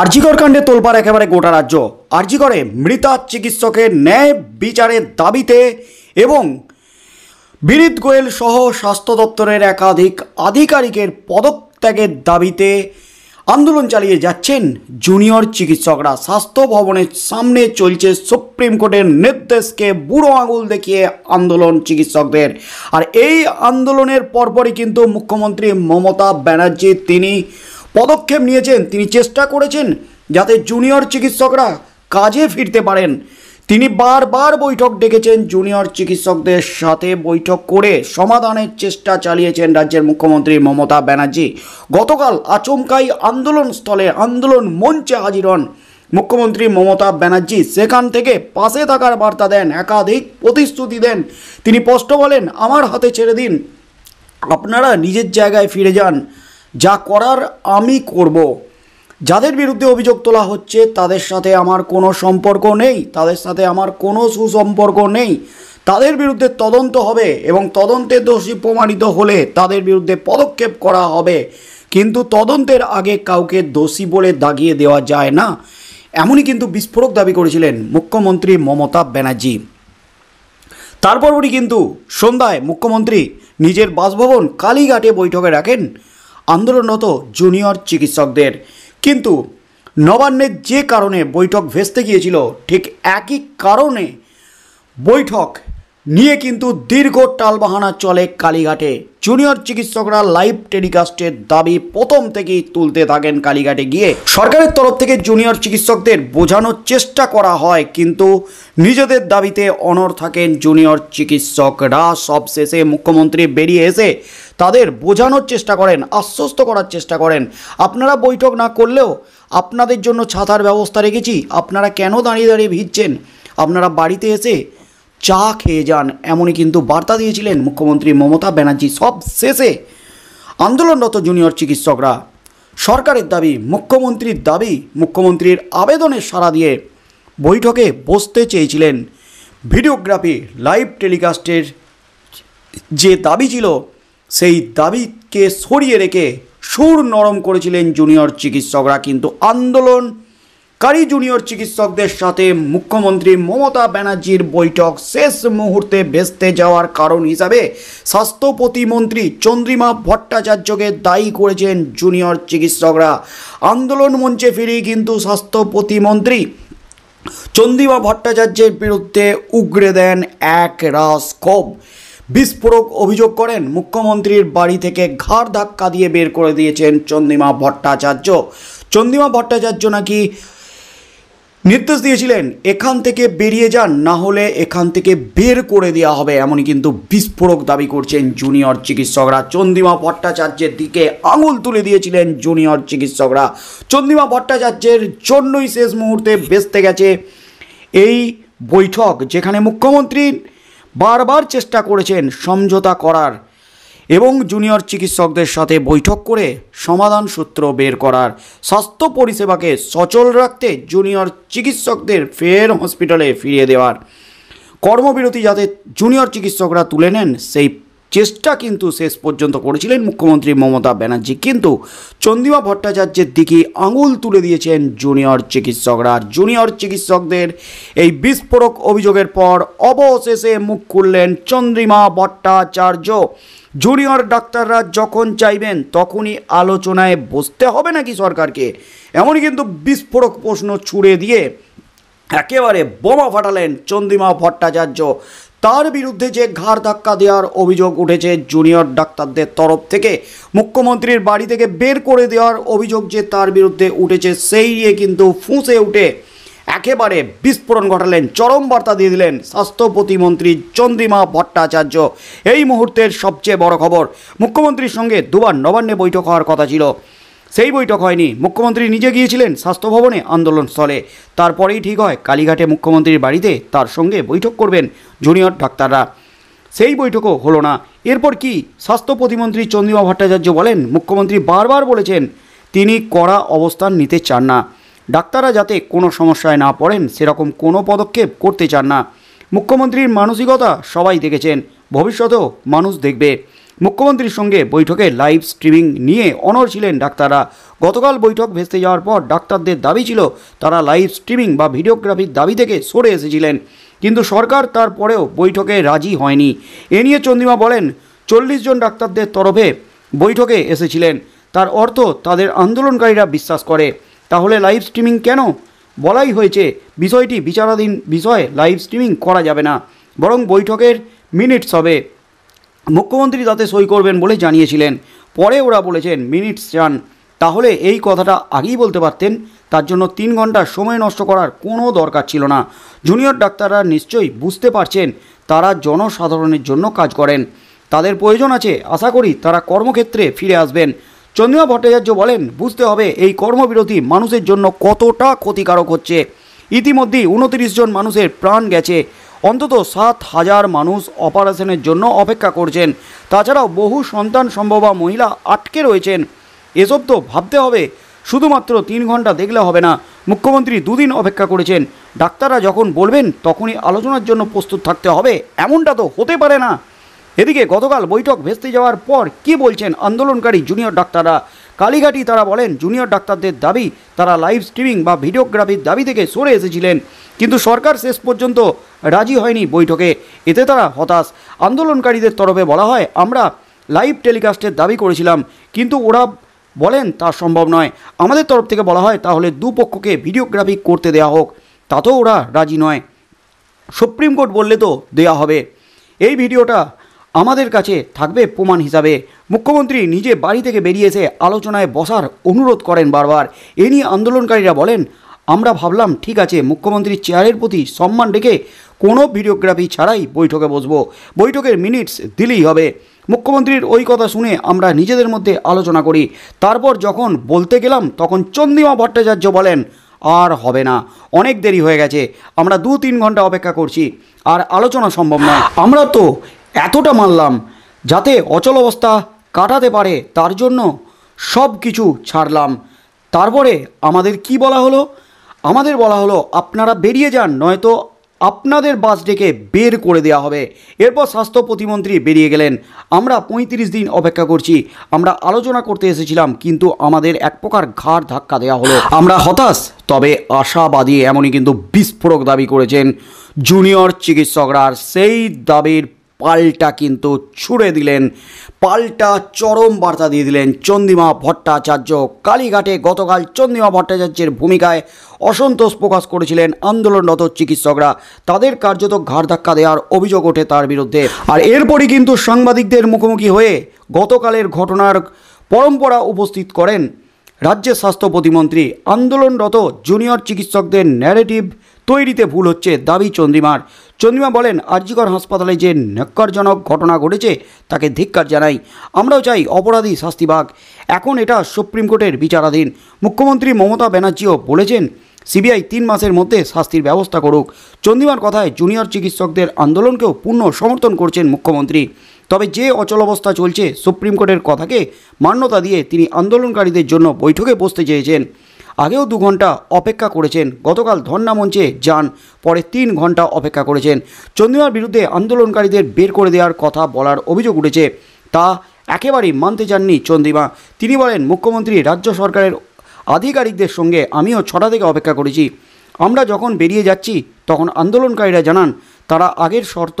আরজিকর কাণ্ডে তোলপার একেবারে গোটা রাজ্য আরজিকরে মৃতা চিকিৎসকের ন্যায় বিচারের দাবিতে এবং বিনীত গোয়েল সহ স্বাস্থ্য দপ্তরের একাধিক আধিকারিকের পদত্যাগের দাবিতে আন্দোলন চালিয়ে যাচ্ছেন জুনিয়র চিকিৎসকরা স্বাস্থ্য ভবনের সামনে চলছে সুপ্রিম কোর্টের নির্দেশকে বুড়ো আঙুল দেখিয়ে আন্দোলন চিকিৎসকদের আর এই আন্দোলনের পরপরই কিন্তু মুখ্যমন্ত্রী মমতা ব্যানার্জি তিনি পদক্ষেপ নিয়েছেন তিনি চেষ্টা করেছেন যাতে জুনিয়র চিকিৎসকরা কাজে ফিরতে পারেন তিনি বারবার বৈঠক ডেকেছেন জুনিয়র চিকিৎসকদের সাথে বৈঠক করে সমাধানের চেষ্টা চালিয়েছেন রাজ্যের মুখ্যমন্ত্রী মমতা ব্যানার্জি গতকাল আচমকাই আন্দোলনস্থলে আন্দোলন মঞ্চে হাজির হন মুখ্যমন্ত্রী মমতা ব্যানার্জি সেখান থেকে পাশে থাকার বার্তা দেন একাধিক প্রতিশ্রুতি দেন তিনি স্পষ্ট বলেন আমার হাতে ছেড়ে দিন আপনারা নিজের জায়গায় ফিরে যান যা করার আমি করব। যাদের বিরুদ্ধে অভিযোগ তোলা হচ্ছে তাদের সাথে আমার কোনো সম্পর্ক নেই তাদের সাথে আমার কোনো সুসম্পর্ক নেই তাদের বিরুদ্ধে তদন্ত হবে এবং তদন্তের দোষী প্রমাণিত হলে তাদের বিরুদ্ধে পদক্ষেপ করা হবে কিন্তু তদন্তের আগে কাউকে দোষী বলে দাগিয়ে দেওয়া যায় না এমনই কিন্তু বিস্ফোরক দাবি করেছিলেন মুখ্যমন্ত্রী মমতা ব্যানার্জি তারপর উনি কিন্তু সন্ধ্যায় মুখ্যমন্ত্রী নিজের বাসভবন কালীঘাটে বৈঠকে রাখেন আন্দোলনরত জুনিয়র চিকিৎসকদের কিন্তু নবান্নের যে কারণে বৈঠক ভেস্তে গিয়েছিল ঠিক একই কারণে বৈঠক নিয়ে কিন্তু দীর্ঘ টালবাহানা চলে কালীঘাটে জুনিয়র চিকিৎসকরা লাইভ টেলিকাস্টের দাবি প্রথম থেকেই তুলতে থাকেন কালীঘাটে গিয়ে সরকারের তরফ থেকে জুনিয়র চিকিৎসকদের বোঝানোর চেষ্টা করা হয় কিন্তু নিজেদের দাবিতে অনর থাকেন জুনিয়র চিকিৎসকরা সবশেষে মুখ্যমন্ত্রী বেরিয়ে এসে তাদের বোঝানোর চেষ্টা করেন আশ্বস্ত করার চেষ্টা করেন আপনারা বৈঠক না করলেও আপনাদের জন্য ছাতার ব্যবস্থা রেখেছি আপনারা কেন দাঁড়িয়ে দাঁড়িয়ে ভিজছেন আপনারা বাড়িতে এসে চা খেয়ে যান এমনই কিন্তু বার্তা দিয়েছিলেন মুখ্যমন্ত্রী মমতা ব্যানার্জি সব শেষে আন্দোলনরত জুনিয়র চিকিৎসকরা সরকারের দাবি মুখ্যমন্ত্রীর দাবি মুখ্যমন্ত্রীর আবেদনের সাড়া দিয়ে বৈঠকে বসতে চেয়েছিলেন ভিডিওগ্রাফি লাইভ টেলিকাস্টের যে দাবি ছিল সেই দাবিকে সরিয়ে রেখে সুর নরম করেছিলেন জুনিয়র চিকিৎসকরা কিন্তু আন্দোলন কারি জুনিয়র চিকিৎসকদের সাথে মুখ্যমন্ত্রী মমতা ব্যানার্জির বৈঠক শেষ মুহূর্তে ভেস্তে যাওয়ার কারণ হিসাবে স্বাস্থ্য প্রতিমন্ত্রী চন্দ্রিমা ভট্টাচার্যকে দায়ী করেছেন জুনিয়র চিকিৎসকরা আন্দোলন মঞ্চে ফিরে কিন্তু স্বাস্থ্য প্রতিমন্ত্রী চন্দ্রিমা ভট্টাচার্যের বিরুদ্ধে উগড়ে দেন এক রাস ক্ষোভ বিস্ফোরক অভিযোগ করেন মুখ্যমন্ত্রীর বাড়ি থেকে ঘাড় ধাক্কা দিয়ে বের করে দিয়েছেন চন্দ্রিমা ভট্টাচার্য চন্দ্রিমা ভট্টাচার্য নাকি নির্দেশ দিয়েছিলেন এখান থেকে বেরিয়ে যান না হলে এখান থেকে বের করে দেওয়া হবে এমনই কিন্তু বিস্ফোরক দাবি করছেন জুনিয়র চিকিৎসকরা চন্দ্রিমা ভট্টাচার্যের দিকে আঙুল তুলে দিয়েছিলেন জুনিয়র চিকিৎসকরা চন্দ্রিমা ভট্টাচার্যের জন্যই শেষ মুহূর্তে বেঁচতে গেছে এই বৈঠক যেখানে মুখ্যমন্ত্রী বারবার চেষ্টা করেছেন সমঝোতা করার এবং জুনিয়র চিকিৎসকদের সাথে বৈঠক করে সমাধান সূত্র বের করার স্বাস্থ্য পরিষেবাকে সচল রাখতে জুনিয়র চিকিৎসকদের ফের হসপিটালে ফিরিয়ে দেওয়ার কর্মবিরতি যাতে জুনিয়র চিকিৎসকরা তুলে নেন সেই চেষ্টা কিন্তু শেষ পর্যন্ত করেছিলেন মুখ্যমন্ত্রী মমতা ব্যানার্জি কিন্তু চন্দিমা ভট্টাচার্যের দিকে আঙুল তুলে দিয়েছেন জুনিয়র চিকিৎসকরা জুনিয়র চিকিৎসকদের এই বিস্ফোরক অভিযোগের পর অবশেষে মুখ খুললেন চন্দ্রিমা ভট্টাচার্য জুনিয়র ডাক্তাররা যখন চাইবেন তখনই আলোচনায় বসতে হবে নাকি সরকারকে এমনই কিন্তু বিস্ফোরক প্রশ্ন ছুড়ে দিয়ে একেবারে বোমা ফাটালেন চন্দ্রিমা ভট্টাচার্য তার বিরুদ্ধে যে ঘাড় ধাক্কা দেওয়ার অভিযোগ উঠেছে জুনিয়র ডাক্তারদের তরফ থেকে মুখ্যমন্ত্রীর বাড়ি থেকে বের করে দেওয়ার অভিযোগ যে তার বিরুদ্ধে উঠেছে সেই নিয়ে কিন্তু ফুঁসে উঠে একেবারে বিস্ফোরণ ঘটালেন চরম বার্তা দিয়ে দিলেন স্বাস্থ্য প্রতিমন্ত্রী চন্দ্রিমা ভট্টাচার্য এই মুহূর্তের সবচেয়ে বড় খবর মুখ্যমন্ত্রীর সঙ্গে দুবার নবান্নে বৈঠক হওয়ার কথা ছিল সেই বৈঠক হয়নি মুখ্যমন্ত্রী নিজে গিয়েছিলেন স্বাস্থ্য ভবনে আন্দোলনস্থলে তারপরেই ঠিক হয় কালীঘাটে মুখ্যমন্ত্রীর বাড়িতে তার সঙ্গে বৈঠক করবেন জুনিয়র ডাক্তাররা সেই বৈঠকও হলো না এরপর কি স্বাস্থ্য প্রতিমন্ত্রী চন্দ্রিমা ভট্টাচার্য বলেন মুখ্যমন্ত্রী বারবার বলেছেন তিনি কড়া অবস্থান নিতে চান না ডাক্তাররা যাতে কোনো সমস্যায় না পড়েন সেরকম কোনো পদক্ষেপ করতে চান না মুখ্যমন্ত্রীর মানসিকতা সবাই দেখেছেন ভবিষ্যতেও মানুষ দেখবে মুখ্যমন্ত্রীর সঙ্গে বৈঠকে লাইভ স্ট্রিমিং নিয়ে অনর ছিলেন ডাক্তাররা গতকাল বৈঠক ভেস্তে যাওয়ার পর ডাক্তারদের দাবি ছিল তারা লাইভ স্ট্রিমিং বা ভিডিওগ্রাফির দাবি থেকে সরে এসেছিলেন কিন্তু সরকার তারপরেও বৈঠকে রাজি হয়নি এ নিয়ে চন্দ্রিমা বলেন চল্লিশ জন ডাক্তারদের তরফে বৈঠকে এসেছিলেন তার অর্থ তাদের আন্দোলনকারীরা বিশ্বাস করে তাহলে লাইভ স্ট্রিমিং কেন বলাই হয়েছে বিষয়টি বিচারাধীন বিষয়ে লাইভ স্ট্রিমিং করা যাবে না বরং বৈঠকের মিনিটস হবে মুখ্যমন্ত্রী তাতে সই করবেন বলে জানিয়েছিলেন পরে ওরা বলেছেন মিনিটস চান তাহলে এই কথাটা আগেই বলতে পারতেন তার জন্য তিন ঘন্টা সময় নষ্ট করার কোনো দরকার ছিল না জুনিয়র ডাক্তাররা নিশ্চয়ই বুঝতে পারছেন তারা জনসাধারণের জন্য কাজ করেন তাদের প্রয়োজন আছে আশা করি তারা কর্মক্ষেত্রে ফিরে আসবেন চন্দ্রিমা ভট্টাচার্য বলেন বুঝতে হবে এই কর্মবিরতি মানুষের জন্য কতটা ক্ষতিকারক হচ্ছে ইতিমধ্যেই উনত্রিশ জন মানুষের প্রাণ গেছে অন্তত সাত হাজার মানুষ অপারেশনের জন্য অপেক্ষা করছেন তাছাড়াও বহু সন্তান সম্ভবা মহিলা আটকে রয়েছেন এসব তো ভাবতে হবে শুধুমাত্র তিন ঘন্টা দেখলে হবে না মুখ্যমন্ত্রী দুদিন অপেক্ষা করেছেন ডাক্তাররা যখন বলবেন তখনই আলোচনার জন্য প্রস্তুত থাকতে হবে এমনটা তো হতে পারে না এদিকে গতকাল বৈঠক ভেস্তে যাওয়ার পর কি বলছেন আন্দোলনকারী জুনিয়র ডাক্তাররা কালীঘাটি তারা বলেন জুনিয়র ডাক্তারদের দাবি তারা লাইভ স্ট্রিমিং বা ভিডিওগ্রাফির দাবি থেকে সরে এসেছিলেন কিন্তু সরকার শেষ পর্যন্ত রাজি হয়নি বৈঠকে এতে তারা হতাশ আন্দোলনকারীদের তরফে বলা হয় আমরা লাইভ টেলিকাস্টের দাবি করেছিলাম কিন্তু ওরা বলেন তা সম্ভব নয় আমাদের তরফ থেকে বলা হয় তাহলে দুপক্ষকে ভিডিওগ্রাফি করতে দেওয়া হোক তাতেও ওরা রাজি নয় সুপ্রিম কোর্ট বললে তো দেয়া হবে এই ভিডিওটা আমাদের কাছে থাকবে প্রমাণ হিসাবে মুখ্যমন্ত্রী নিজে বাড়ি থেকে বেরিয়ে এসে আলোচনায় বসার অনুরোধ করেন বারবার এ নিয়ে আন্দোলনকারীরা বলেন আমরা ভাবলাম ঠিক আছে মুখ্যমন্ত্রীর চেয়ারের প্রতি সম্মান রেখে কোনো ভিডিওগ্রাফি ছাড়াই বৈঠকে বসব বৈঠকের মিনিটস দিলেই হবে মুখ্যমন্ত্রীর ওই কথা শুনে আমরা নিজেদের মধ্যে আলোচনা করি তারপর যখন বলতে গেলাম তখন চন্দ্রিমা ভট্টাচার্য বলেন আর হবে না অনেক দেরি হয়ে গেছে আমরা দু তিন ঘন্টা অপেক্ষা করছি আর আলোচনা সম্ভব নয় আমরা তো এতটা মানলাম যাতে অচল অবস্থা কাটাতে পারে তার জন্য সব কিছু ছাড়লাম তারপরে আমাদের কি বলা হলো আমাদের বলা হলো আপনারা বেরিয়ে যান নয়তো আপনাদের বাস ডেকে বের করে দেওয়া হবে এরপর স্বাস্থ্য প্রতিমন্ত্রী বেরিয়ে গেলেন আমরা পঁয়ত্রিশ দিন অপেক্ষা করছি আমরা আলোচনা করতে এসেছিলাম কিন্তু আমাদের এক প্রকার ঘাড় ধাক্কা দেওয়া হলো আমরা হতাশ তবে আশাবাদী এমনই কিন্তু বিস্ফোরক দাবি করেছেন জুনিয়র চিকিৎসকরা সেই দাবির পাল্টা কিন্তু ছুড়ে দিলেন পাল্টা চরম বার্তা দিয়ে দিলেন চন্দিমা ভট্টাচার্য কালীঘাটে গতকাল চন্দিমা ভট্টাচার্যের ভূমিকায় অসন্তোষ প্রকাশ করেছিলেন আন্দোলনরত চিকিৎসকরা তাদের কার্যত ঘাড় ধাক্কা দেওয়ার অভিযোগ ওঠে তার বিরুদ্ধে আর এরপরই কিন্তু সাংবাদিকদের মুখোমুখি হয়ে গতকালের ঘটনার পরম্পরা উপস্থিত করেন রাজ্যের স্বাস্থ্য প্রতিমন্ত্রী আন্দোলনরত জুনিয়র চিকিৎসকদের ন্যারেটিভ তৈরিতে ভুল হচ্ছে দাবি চন্দ্রিমার চন্দ্রিমা বলেন আর্যিকর হাসপাতালে যে ন্যাক্কারজনক ঘটনা ঘটেছে তাকে ধিক্কার জানাই আমরাও চাই অপরাধী শাস্তিভাগ এখন এটা সুপ্রিম কোর্টের বিচারাধীন মুখ্যমন্ত্রী মমতা ব্যানার্জিও বলেছেন সিবিআই তিন মাসের মধ্যে শাস্তির ব্যবস্থা করুক চন্দ্রিমার কথায় জুনিয়র চিকিৎসকদের আন্দোলনকেও পূর্ণ সমর্থন করছেন মুখ্যমন্ত্রী তবে যে অচল অবস্থা চলছে সুপ্রিম কোর্টের কথাকে মান্যতা দিয়ে তিনি আন্দোলনকারীদের জন্য বৈঠকে বসতে চেয়েছেন আগেও দু ঘন্টা অপেক্ষা করেছেন গতকাল ধর্না মঞ্চে যান পরে তিন ঘন্টা অপেক্ষা করেছেন চন্দ্রিমার বিরুদ্ধে আন্দোলনকারীদের বের করে দেওয়ার কথা বলার অভিযোগ উঠেছে তা একেবারেই মানতে চাননি চন্দ্রিমা তিনি বলেন মুখ্যমন্ত্রী রাজ্য সরকারের আধিকারিকদের সঙ্গে আমিও ছটা থেকে অপেক্ষা করেছি আমরা যখন বেরিয়ে যাচ্ছি তখন আন্দোলনকারীরা জানান তারা আগের শর্ত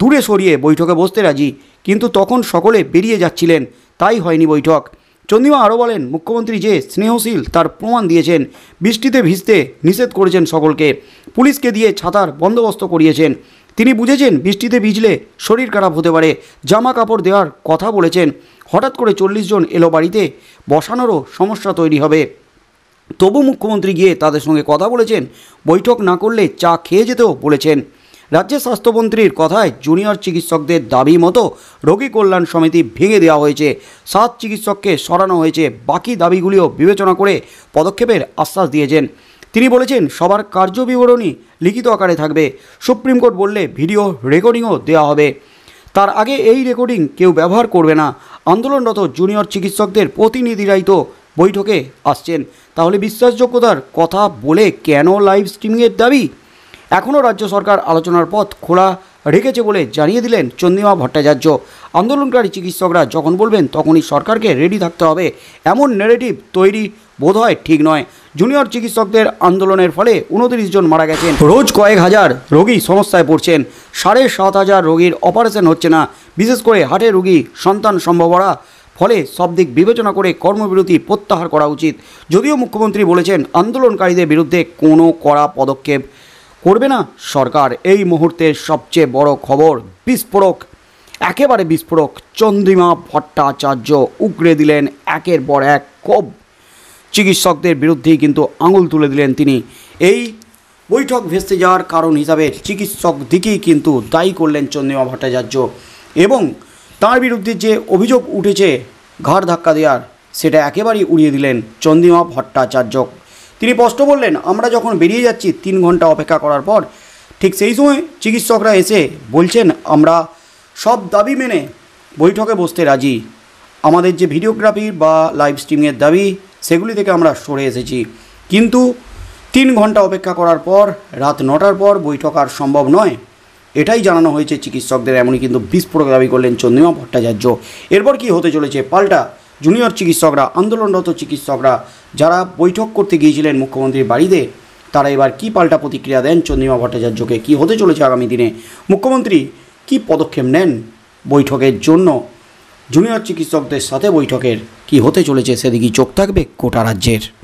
দূরে সরিয়ে বৈঠকে বসতে রাজি কিন্তু তখন সকলে বেরিয়ে যাচ্ছিলেন তাই হয়নি বৈঠক চন্দ্রিমা আরও বলেন মুখ্যমন্ত্রী যে স্নেহশীল তার প্রমাণ দিয়েছেন বৃষ্টিতে ভিজতে নিষেধ করেছেন সকলকে পুলিশকে দিয়ে ছাতার বন্দোবস্ত করিয়েছেন তিনি বুঝেছেন বৃষ্টিতে ভিজলে শরীর খারাপ হতে পারে জামা কাপড় দেওয়ার কথা বলেছেন হঠাৎ করে চল্লিশ জন এলো বাড়িতে বসানোরও সমস্যা তৈরি হবে তবু মুখ্যমন্ত্রী গিয়ে তাদের সঙ্গে কথা বলেছেন বৈঠক না করলে চা খেয়ে যেতেও বলেছেন রাজ্যের স্বাস্থ্যমন্ত্রীর কথায় জুনিয়র চিকিৎসকদের দাবি মতো রোগী কল্যাণ সমিতি ভেঙে দেওয়া হয়েছে সাত চিকিৎসককে সরানো হয়েছে বাকি দাবিগুলিও বিবেচনা করে পদক্ষেপের আশ্বাস দিয়েছেন তিনি বলেছেন সবার কার্য বিবরণী লিখিত আকারে থাকবে সুপ্রিম কোর্ট বললে ভিডিও রেকর্ডিংও দেওয়া হবে তার আগে এই রেকর্ডিং কেউ ব্যবহার করবে না আন্দোলনরত জুনিয়র চিকিৎসকদের প্রতিনিধিরাই তো বৈঠকে আসছেন তাহলে বিশ্বাসযোগ্যতার কথা বলে কেন লাইভ স্ট্রিমিংয়ের দাবি এখনও রাজ্য সরকার আলোচনার পথ খোলা রেখেছে বলে জানিয়ে দিলেন চন্দিমা ভট্টাচার্য আন্দোলনকারী চিকিৎসকরা যখন বলবেন তখনই সরকারকে রেডি থাকতে হবে এমন নেগেটিভ তৈরি বোধ হয় ঠিক নয় জুনিয়র চিকিৎসকদের আন্দোলনের ফলে উনত্রিশ জন মারা গেছেন রোজ কয়েক হাজার রোগী সমস্যায় পড়ছেন সাড়ে সাত হাজার রোগীর অপারেশন হচ্ছে না বিশেষ করে হাটের রোগী সন্তান সম্ভাবনা ফলে সব দিক বিবেচনা করে কর্মবিরতি প্রত্যাহার করা উচিত যদিও মুখ্যমন্ত্রী বলেছেন আন্দোলনকারীদের বিরুদ্ধে কোনো কড়া পদক্ষেপ করবে না সরকার এই মুহূর্তে সবচেয়ে বড় খবর বিস্ফোরক একেবারে বিস্ফোরক চন্দ্রিমা ভট্টাচার্য উগড়ে দিলেন একের পর এক ক্ষোভ চিকিৎসকদের বিরুদ্ধেই কিন্তু আঙুল তুলে দিলেন তিনি এই বৈঠক ভেস্তে যাওয়ার কারণ হিসাবে চিকিৎসক দিকেই কিন্তু দায়ী করলেন চন্দ্রিমা ভট্টাচার্য এবং তার বিরুদ্ধে যে অভিযোগ উঠেছে ঘাড় ধাক্কা দেওয়ার সেটা একেবারেই উড়িয়ে দিলেন চন্দ্রিমা ভট্টাচার্য তিনি স্পষ্ট বললেন আমরা যখন বেরিয়ে যাচ্ছি তিন ঘন্টা অপেক্ষা করার পর ঠিক সেই সময় চিকিৎসকরা এসে বলছেন আমরা সব দাবি মেনে বৈঠকে বসতে রাজি আমাদের যে ভিডিওগ্রাফি বা লাইভ স্ট্রিমিংয়ের দাবি সেগুলি থেকে আমরা সরে এসেছি কিন্তু তিন ঘন্টা অপেক্ষা করার পর রাত নটার পর বৈঠক আর সম্ভব নয় এটাই জানানো হয়েছে চিকিৎসকদের এমনই কিন্তু বিস্ফোরক দাবি করলেন চন্দ্রিমা ভট্টাচার্য এরপর কি হতে চলেছে পাল্টা জুনিয়র চিকিৎসকরা আন্দোলনরত চিকিৎসকরা যারা বৈঠক করতে গিয়েছিলেন মুখ্যমন্ত্রীর বাড়িতে তারা এবার কি পাল্টা প্রতিক্রিয়া দেন চন্দ্রিমা ভট্টাচার্যকে কি হতে চলেছে আগামী দিনে মুখ্যমন্ত্রী কি পদক্ষেপ নেন বৈঠকের জন্য জুনিয়র চিকিৎসকদের সাথে বৈঠকের কি হতে চলেছে সেদিকেই চোখ থাকবে কোটা রাজ্যের